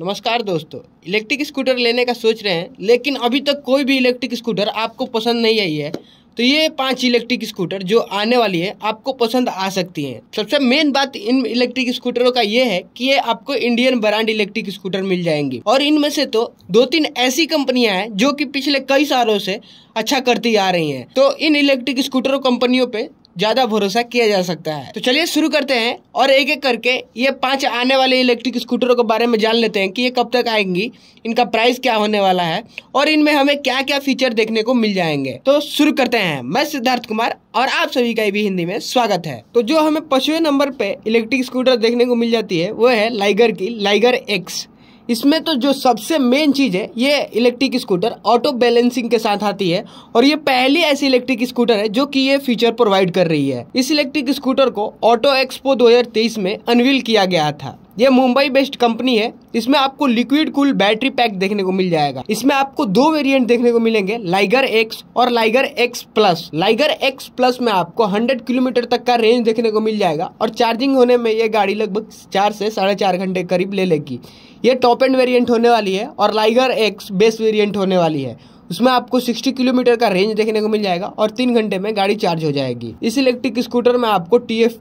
नमस्कार दोस्तों electric scooter लेने का सोच रहे हैं लेकिन अभी तक कोई भी इलेक्ट्रिक स्कूटर आपको पसंद नहीं आई है तो ये पांच इलेक्ट्रिक स्कूटर जो आने वाली है आपको पसंद आ सकती हैं सबसे मेन बात इन इलेक्ट्रिक स्कूटरों का ये है कि ये आपको इंडियन ब्रांड इलेक्ट्रिक स्कूटर मिल जाएंगी और इनमें से तो दो तीन ऐसी कंपनियां हैं जो कि पिछले कई सालों से अच्छा करती आ रही हैं तो इन इलेक्ट्रिक स्कूटरों कंपनियों पे ज़्यादा भरोसा किया जा सकता है तो चलिए शुरू करते हैं और एक एक करके ये पांच आने वाले इलेक्ट्रिक स्कूटरों के बारे में जान लेते हैं कि ये कब तक आएंगी इनका प्राइस क्या होने वाला है और इनमें हमें क्या क्या फीचर देखने को मिल जाएंगे तो शुरू करते हैं मैं सिद्धार्थ कुमार और आप सभी का भी हिंदी में स्वागत है तो जो हमें पशुए नंबर पे इलेक्ट्रिक स्कूटर देखने को मिल जाती है वो है लाइगर की लाइगर एक्स इसमें तो जो सबसे मेन चीज़ है ये इलेक्ट्रिक स्कूटर ऑटो बैलेंसिंग के साथ आती है और ये पहली ऐसी इलेक्ट्रिक स्कूटर है जो कि ये फीचर प्रोवाइड कर रही है इस इलेक्ट्रिक स्कूटर को ऑटो एक्सपो 2023 में अनवील किया गया था ये मुंबई बेस्ड कंपनी है इसमें आपको लिक्विड कूल बैटरी पैक देखने को मिल जाएगा इसमें आपको दो वेरिएंट देखने को मिलेंगे लाइगर एक्स और Liger X plus Liger X plus में आपको 100 किलोमीटर तक का रेंज देखने को मिल जाएगा और चार्जिंग होने में ये गाड़ी लगभग चार से साढ़े चार घंटे करीब ले लेगी ये टॉप एंड वेरियंट होने वाली है और लाइगर एक्स बेस्ट वेरियंट होने वाली है उसमें आपको सिक्सटी किलोमीटर का रेंज देखने को मिल जाएगा और तीन घंटे में गाड़ी चार्ज हो जाएगी इस इलेक्ट्रिक स्कूटर में आपको टी एफ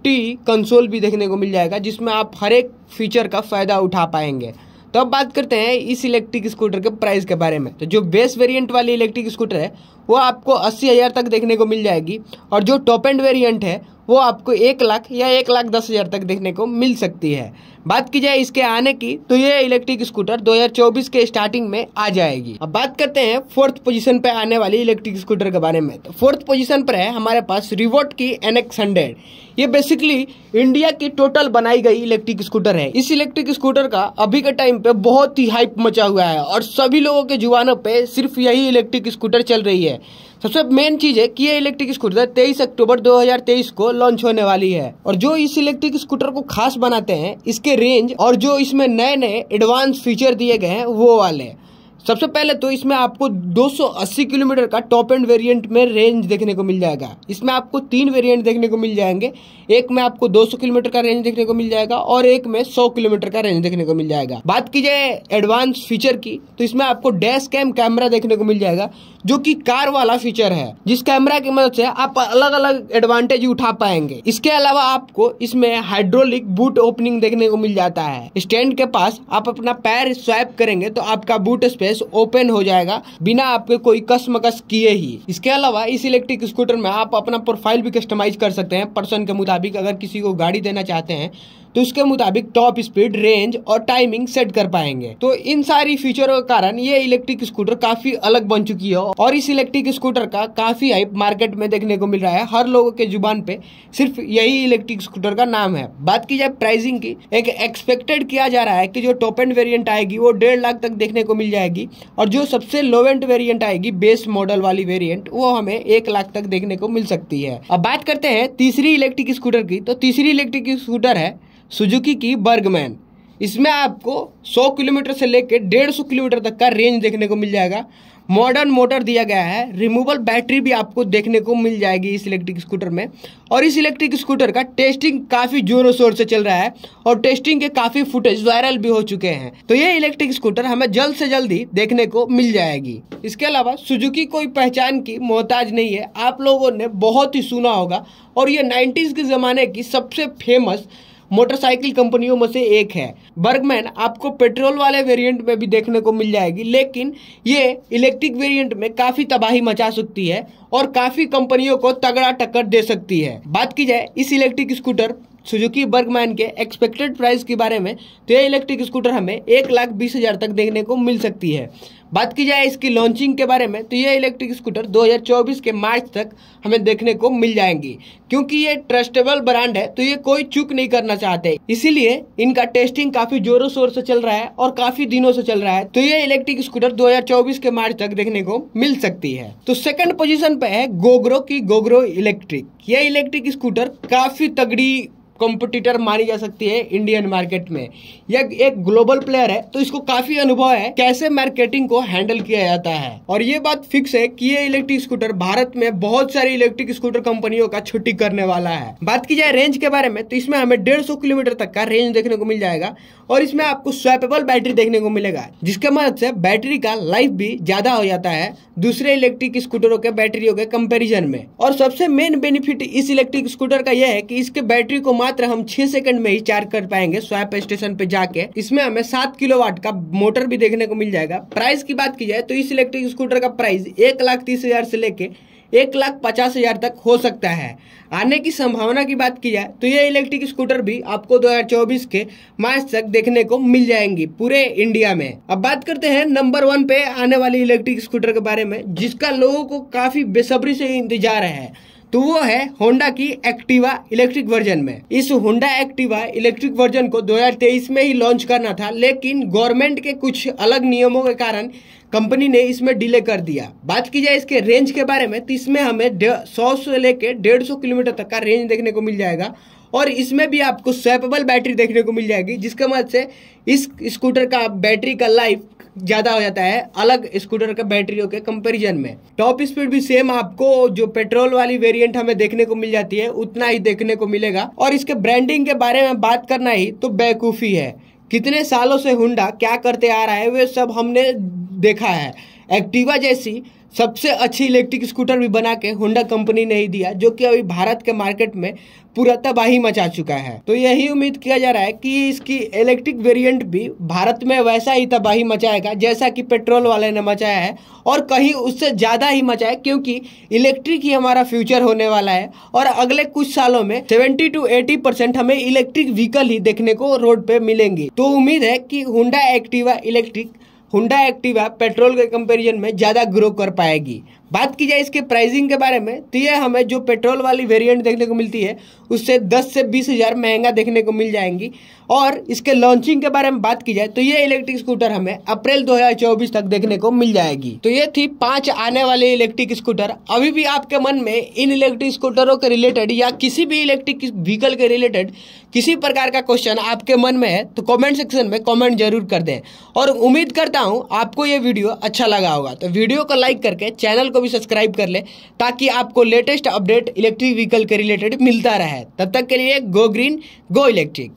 कंसोल भी देखने को मिल जाएगा जिसमें आप हर एक फीचर का फ़ायदा उठा पाएंगे तो अब बात करते हैं इस इलेक्ट्रिक स्कूटर के प्राइस के बारे में तो जो बेस वेरिएंट वाली इलेक्ट्रिक स्कूटर है वो आपको अस्सी हज़ार तक देखने को मिल जाएगी और जो टॉप एंड वेरिएंट है वो आपको एक लाख या एक लाख दस हज़ार तक देखने को मिल सकती है बात की जाए इसके आने की तो ये इलेक्ट्रिक स्कूटर 2024 के स्टार्टिंग में आ जाएगी अब बात करते हैं फोर्थ पोजीशन पे आने वाली इलेक्ट्रिक स्कूटर के बारे में तो फोर्थ पोजीशन पर है हमारे पास रिवोट की एनएक्स हंड्रेड ये बेसिकली इंडिया की टोटल बनाई गई इलेक्ट्रिक स्कूटर है इस इलेक्ट्रिक स्कूटर का अभी के टाइम पे बहुत ही हाइप मचा हुआ है और सभी लोगों के जुबानों पे सिर्फ यही इलेक्ट्रिक स्कूटर चल रही है सबसे मेन चीज है कि ये इलेक्ट्रिक स्कूटर 23 अक्टूबर 2023 को लॉन्च होने वाली है और जो इस इलेक्ट्रिक स्कूटर को खास बनाते हैं इसके रेंज और जो इसमें नए नए एडवांस फीचर दिए गए हैं वो वाले सबसे पहले तो इसमें आपको 280 किलोमीटर का टॉप एंड वेरिएंट में रेंज देखने को मिल जाएगा इसमें आपको तीन वेरिएंट देखने को मिल जाएंगे एक में आपको 200 किलोमीटर का रेंज देखने को मिल जाएगा और एक में 100 किलोमीटर का रेंज देखने को मिल जाएगा बात की जाए एडवांस फीचर की तो इसमें आपको डैश कैम कैमरा देखने को मिल जाएगा जो कि कार वाला फीचर है जिस कैमरा की मदद से आप अलग अलग एडवांटेज उठा पाएंगे इसके अलावा आपको इसमें हाइड्रोलिक बूट ओपनिंग देखने को मिल जाता है स्टैंड के पास आप अपना पैर स्वाइप करेंगे तो आपका बूट स्पेस ओपन हो जाएगा बिना आपके कोई कसमकस किए ही इसके अलावा इस इलेक्ट्रिक स्कूटर में आप अपना प्रोफाइल भी कस्टमाइज कर सकते हैं पर्सन के मुताबिक मुताबिक अगर किसी को गाड़ी देना चाहते हैं तो उसके मुताबिक टॉप स्पीड रेंज और टाइमिंग सेट कर पाएंगे तो इन सारी फीचरों के कारण ये इलेक्ट्रिक स्कूटर काफी अलग बन चुकी है और इस इलेक्ट्रिक स्कूटर का काफी हाइप मार्केट में देखने को मिल रहा है हर लोगों के जुबान पे सिर्फ यही इलेक्ट्रिक स्कूटर का नाम है बात की जाए प्राइसिंग की एक एक्सपेक्टेड किया जा रहा है कि जो टॉप एंड वेरियंट आएगी वो डेढ़ लाख तक देखने को मिल जाएगी और जो सबसे लो एंड वेरियंट आएगी बेस मॉडल वाली वेरियंट वो हमें एक लाख तक देखने को मिल सकती है अब बात करते हैं तीसरी इलेक्ट्रिक स्कूटर की तो तीसरी इलेक्ट्रिक स्कूटर है सुजुकी की बर्गमैन इसमें आपको 100 किलोमीटर से लेकर 150 किलोमीटर तक का रेंज देखने को मिल जाएगा मॉडर्न मोटर दिया गया है रिमूवल बैटरी भी आपको देखने को मिल जाएगी इस इलेक्ट्रिक स्कूटर में और इस इलेक्ट्रिक स्कूटर का टेस्टिंग काफ़ी जोरों शोर से चल रहा है और टेस्टिंग के काफ़ी फुटेज वायरल भी हो चुके हैं तो ये इलेक्ट्रिक स्कूटर हमें जल्द से जल्दी देखने को मिल जाएगी इसके अलावा सुजुकी कोई पहचान की मोहताज नहीं है आप लोगों ने बहुत ही सुना होगा और ये नाइन्टीज़ के ज़माने की सबसे फेमस मोटरसाइकिल कंपनियों में से एक है बर्गमैन आपको पेट्रोल वाले वेरिएंट में भी देखने को मिल जाएगी लेकिन ये इलेक्ट्रिक वेरिएंट में काफी तबाही मचा सकती है और काफी कंपनियों को तगड़ा टक्कर दे सकती है बात की जाए इस इलेक्ट्रिक स्कूटर सुजुकी बर्गमैन के एक्सपेक्टेड प्राइस के बारे में तो यह इलेक्ट्रिक स्कूटर हमें एक लाख बीस हज़ार तक देखने को मिल सकती है बात की जाए इसकी लॉन्चिंग के बारे में तो यह इलेक्ट्रिक स्कूटर 2024 के मार्च तक हमें देखने को मिल जाएंगी क्योंकि ये ट्रस्टेबल ब्रांड है तो ये कोई चूक नहीं करना चाहते इसीलिए इनका टेस्टिंग काफी जोरों शोर से चल रहा है और काफी दिनों से चल रहा है तो ये इलेक्ट्रिक स्कूटर 2024 के मार्च तक देखने को मिल सकती है तो सेकंड पोजीशन पे है गोग्रो की गोग्रो इलेक्ट्रिक यह इलेक्ट्रिक स्कूटर काफी तगड़ी कॉम्पिटिटर मानी जा सकती है इंडियन मार्केट में यह एक ग्लोबल प्लेयर है तो इसको काफी अनुभव है कैसे मार्केटिंग को हैंडल किया जाता है और ये बात फिक्स है कि ये इलेक्ट्रिक स्कूटर भारत में बहुत सारी इलेक्ट्रिक स्कूटर कंपनियों का छुट्टी करने वाला है बात की जाए रेंज के बारे में तो इसमें हमें डेढ़ किलोमीटर तक का रेंज देखने को मिल जाएगा और इसमें आपको स्वेपेबल बैटरी देखने को मिलेगा जिसके मदद से बैटरी का लाइफ भी ज्यादा हो जाता है दूसरे इलेक्ट्रिक स्कूटरों के बैटरियों के कंपेरिजन में और सबसे मेन बेनिफिट इस इलेक्ट्रिक स्कूटर का यह है कि इसके बैटरी को मात्र मात्र हम छह सेकंड में ही चार्ज कर पाएंगे स्वैप स्टेशन पे जाके इसमें हमें सात किलो वाट का मोटर भी देखने को मिल जाएगा प्राइस की बात की जाए तो इस इलेक्ट्रिक स्कूटर का प्राइस एक लाख तीस हजार से लेके एक लाख पचास हजार तक हो सकता है आने की संभावना की बात की जाए तो ये इलेक्ट्रिक स्कूटर भी आपको 2024 के मार्च तक देखने को मिल जाएंगी पूरे इंडिया में अब बात करते हैं नंबर वन पे आने वाली इलेक्ट्रिक स्कूटर के बारे में जिसका लोगों को काफी बेसब्री से इंतजार है तो वो है होंडा की एक्टिवा इलेक्ट्रिक वर्जन में इस होंडा एक्टिवा इलेक्ट्रिक वर्जन को 2023 में ही लॉन्च करना था लेकिन गवर्नमेंट के कुछ अलग नियमों के कारण कंपनी ने इसमें डिले कर दिया बात की जाए इसके रेंज के बारे में तो इसमें हमें सौ से लेकर डेढ़ सौ किलोमीटर तक का रेंज देखने को मिल जाएगा और इसमें भी आपको स्वेपेबल बैटरी देखने को मिल जाएगी जिसके मदद से इस स्कूटर का बैटरी का लाइफ ज़्यादा हो जाता है अलग स्कूटर के बैटरियों के कंपेरिजन में टॉप स्पीड भी सेम आपको जो पेट्रोल वाली वेरियंट हमें देखने को मिल जाती है उतना ही देखने को मिलेगा और इसके ब्रांडिंग के बारे में बात करना ही तो बेकूफ़ी है कितने सालों से हुडा क्या करते आ रहा है वे सब हमने देखा है एक्टिवा जैसी सबसे अच्छी इलेक्ट्रिक स्कूटर भी बना के होंडा कंपनी ने ही दिया जो कि अभी भारत के मार्केट में पूरा तबाही मचा चुका है तो यही उम्मीद किया जा रहा है कि इसकी इलेक्ट्रिक वेरिएंट भी भारत में वैसा ही तबाही मचाएगा जैसा कि पेट्रोल वाले ने मचाया है और कहीं उससे ज़्यादा ही मचाए क्योंकि इलेक्ट्रिक ही हमारा फ्यूचर होने वाला है और अगले कुछ सालों में सेवेंटी टू एटी परसेंट हमें इलेक्ट्रिक व्हीकल ही देखने को रोड पे मिलेंगी तो उम्मीद है कि Honda Activa electric Honda Activa petrol के कंपेरिजन में ज़्यादा ग्रो कर पाएगी बात की जाए इसके प्राइसिंग के बारे में तो यह हमें जो पेट्रोल वाली वेरिएंट देखने को मिलती है उससे 10 से बीस हज़ार महंगा देखने को मिल जाएंगी और इसके लॉन्चिंग के बारे में बात की जाए तो ये इलेक्ट्रिक स्कूटर हमें अप्रैल 2024 तक देखने को मिल जाएगी तो ये थी पांच आने वाले इलेक्ट्रिक स्कूटर अभी भी आपके मन में इन इलेक्ट्रिक स्कूटरों के रिलेटेड या किसी भी इलेक्ट्रिक व्हीकल के रिलेटेड किसी प्रकार का क्वेश्चन आपके मन में है तो कॉमेंट सेक्शन में कॉमेंट जरूर कर दें और उम्मीद करता हूँ आपको ये वीडियो अच्छा लगा होगा तो वीडियो को लाइक करके चैनल को भी सब्सक्राइब कर ले ताकि आपको लेटेस्ट अपडेट इलेक्ट्रिक व्हीकल के रिलेटेड मिलता रहे तब तक के लिए गो ग्रीन गो इलेक्ट्रिक